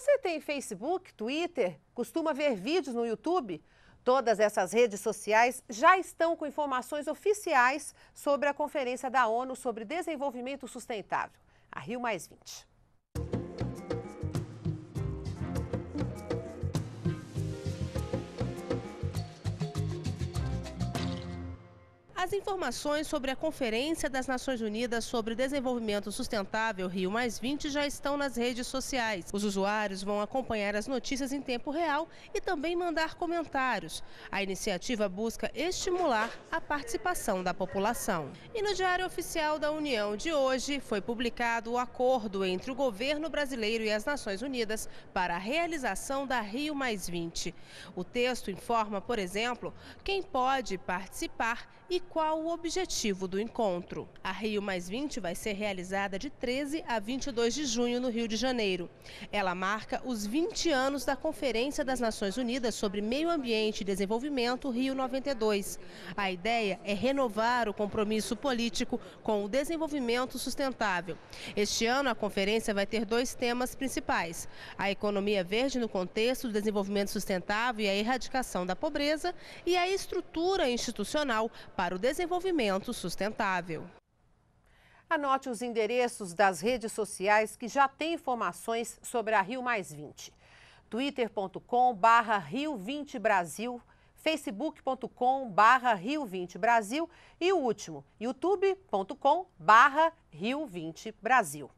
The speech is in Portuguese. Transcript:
Você tem Facebook, Twitter? Costuma ver vídeos no YouTube? Todas essas redes sociais já estão com informações oficiais sobre a Conferência da ONU sobre Desenvolvimento Sustentável, a Rio Mais 20. As informações sobre a Conferência das Nações Unidas sobre Desenvolvimento Sustentável Rio já estão nas redes sociais. Os usuários vão acompanhar as notícias em tempo real e também mandar comentários. A iniciativa busca estimular a participação da população. E no Diário Oficial da União de hoje foi publicado o acordo entre o governo brasileiro e as Nações Unidas para a realização da Rio O texto informa, por exemplo, quem pode participar e qual o objetivo do encontro. A Rio vai ser realizada de 13 a 22 de junho no Rio de Janeiro. Ela marca os 20 anos da Conferência das Nações Unidas sobre Meio Ambiente e Desenvolvimento Rio 92. A ideia é renovar o compromisso político com o desenvolvimento sustentável. Este ano, a conferência vai ter dois temas principais: a economia verde no contexto do desenvolvimento sustentável e a erradicação da pobreza, e a estrutura institucional para o desenvolvimento sustentável. Anote os endereços das redes sociais que já têm informações sobre a Rio Mais 20. twitter.com Rio 20 Brasil, facebook.com Rio 20 Brasil e o último, youtube.com Rio 20 Brasil.